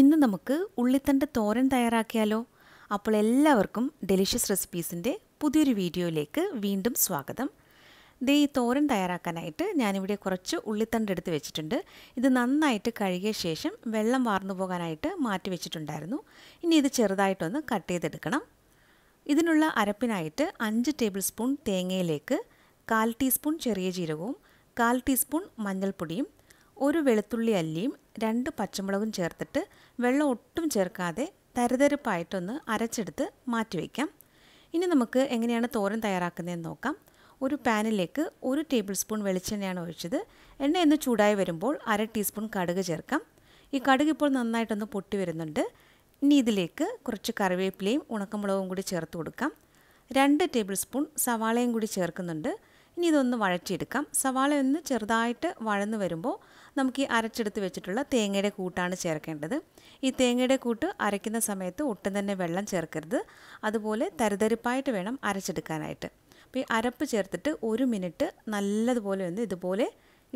ഇന്ന് നമുക്ക് ഉള്ളിത്തണ്ട് തോരൻ തയ്യാറാക്കിയാലോ അപ്പോൾ എല്ലാവർക്കും ഡെലിഷ്യസ് റെസിപ്പീസിൻ്റെ പുതിയൊരു വീഡിയോയിലേക്ക് വീണ്ടും സ്വാഗതം ദേ ഈ തോരൻ തയ്യാറാക്കാനായിട്ട് ഞാനിവിടെ കുറച്ച് ഉള്ളിത്തണ്ട് എടുത്ത് വെച്ചിട്ടുണ്ട് ഇത് നന്നായിട്ട് കഴുകിയ ശേഷം വെള്ളം വാർന്നു പോകാനായിട്ട് മാറ്റി വെച്ചിട്ടുണ്ടായിരുന്നു ഇനി ഇത് ചെറുതായിട്ടൊന്ന് കട്ട് ചെയ്തെടുക്കണം ഇതിനുള്ള അരപ്പിനായിട്ട് അഞ്ച് ടേബിൾ സ്പൂൺ തേങ്ങയിലേക്ക് കാൽ ടീസ്പൂൺ ചെറിയ ജീരകവും കാൽ ടീസ്പൂൺ മഞ്ഞൾപ്പൊടിയും ഒരു വെളുത്തുള്ളി അല്ലിയും രണ്ട് പച്ചമുളകും ചേർത്തിട്ട് വെള്ളം ഒട്ടും ചേർക്കാതെ തരതരപ്പായിട്ടൊന്ന് അരച്ചെടുത്ത് മാറ്റിവെക്കാം ഇനി നമുക്ക് എങ്ങനെയാണ് തോരൻ തയ്യാറാക്കുന്നതെന്ന് നോക്കാം ഒരു പാനിലേക്ക് ഒരു ടേബിൾ സ്പൂൺ വെളിച്ചെണ്ണയാണ് ഒഴിച്ചത് എണ്ണ ഒന്ന് ചൂടായി വരുമ്പോൾ അര ടീസ്പൂൺ കടുക് ചേർക്കാം ഈ കടുക് ഇപ്പോൾ നന്നായിട്ടൊന്ന് പൊട്ടി വരുന്നുണ്ട് ഇനി ഇതിലേക്ക് കുറച്ച് കറിവേപ്പിലയും ഉണക്കമുളകും കൂടി ചേർത്ത് കൊടുക്കാം രണ്ട് ടേബിൾ സ്പൂൺ സവാളയും കൂടി ചേർക്കുന്നുണ്ട് ഇനി ഇതൊന്ന് വഴറ്റിയെടുക്കാം സവാള ഒന്ന് ചെറുതായിട്ട് വഴന്ന് വരുമ്പോൾ നമുക്ക് ഈ അരച്ചെടുത്ത് വെച്ചിട്ടുള്ള തേങ്ങയുടെ കൂട്ടാണ് ചേർക്കേണ്ടത് ഈ തേങ്ങയുടെ കൂട്ട് അരയ്ക്കുന്ന സമയത്ത് ഒട്ടും തന്നെ വെള്ളം ചേർക്കരുത് അതുപോലെ തരിതരിപ്പായിട്ട് വേണം അരച്ചെടുക്കാനായിട്ട് അപ്പോൾ ഈ അരപ്പ് ചേർത്തിട്ട് ഒരു മിനിറ്റ് നല്ലതുപോലെ ഒന്ന് ഇതുപോലെ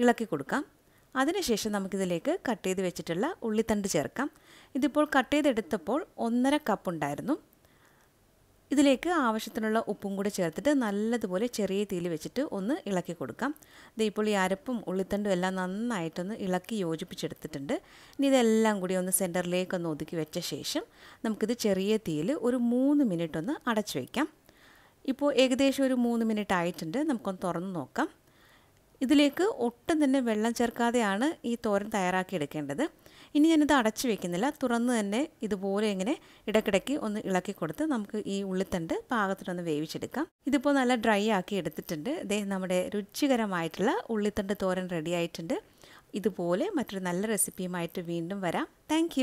ഇളക്കി കൊടുക്കാം അതിനുശേഷം നമുക്കിതിലേക്ക് കട്ട് ചെയ്ത് വെച്ചിട്ടുള്ള ഉള്ളിത്തണ്ട് ചേർക്കാം ഇതിപ്പോൾ കട്ട് ചെയ്തെടുത്തപ്പോൾ ഒന്നര കപ്പ് ഉണ്ടായിരുന്നു ഇതിലേക്ക് ആവശ്യത്തിനുള്ള ഉപ്പും കൂടി ചേർത്തിട്ട് നല്ലതുപോലെ ചെറിയ തീയിൽ വെച്ചിട്ട് ഒന്ന് ഇളക്കി കൊടുക്കാം ഇത് ഇപ്പോൾ ഈ അരപ്പും ഉള്ളിത്തണ്ടും എല്ലാം നന്നായിട്ടൊന്ന് ഇളക്കി യോജിപ്പിച്ചെടുത്തിട്ടുണ്ട് ഇനി ഇതെല്ലാം കൂടി ഒന്ന് സെൻറ്ററിലേക്കൊന്ന് ഒതുക്കി വെച്ച ശേഷം നമുക്കിത് ചെറിയ തീയിൽ ഒരു മൂന്ന് മിനിറ്റ് ഒന്ന് അടച്ചു വയ്ക്കാം ഇപ്പോൾ ഏകദേശം ഒരു മൂന്ന് മിനിറ്റ് ആയിട്ടുണ്ട് നമുക്കൊന്ന് തുറന്ന് നോക്കാം ഇതിലേക്ക് ഒട്ടും തന്നെ വെള്ളം ചേർക്കാതെയാണ് ഈ തോരൻ തയ്യാറാക്കിയെടുക്കേണ്ടത് ഇനി ഞാനിത് അടച്ചു വെക്കുന്നില്ല തുറന്ന് തന്നെ ഇതുപോലെ ഇങ്ങനെ ഇടയ്ക്കിടയ്ക്ക് ഒന്ന് ഇളക്കി കൊടുത്ത് നമുക്ക് ഈ ഉള്ളിത്തണ്ട് പാകത്തിനൊന്ന് വേവിച്ചെടുക്കാം ഇതിപ്പോൾ നല്ല ഡ്രൈ ആക്കി എടുത്തിട്ടുണ്ട് ഇതേ നമ്മുടെ രുചികരമായിട്ടുള്ള ഉള്ളിത്തണ്ട് തോരൻ റെഡി ആയിട്ടുണ്ട് ഇതുപോലെ മറ്റൊരു നല്ല റെസിപ്പിയുമായിട്ട് വീണ്ടും വരാം താങ്ക്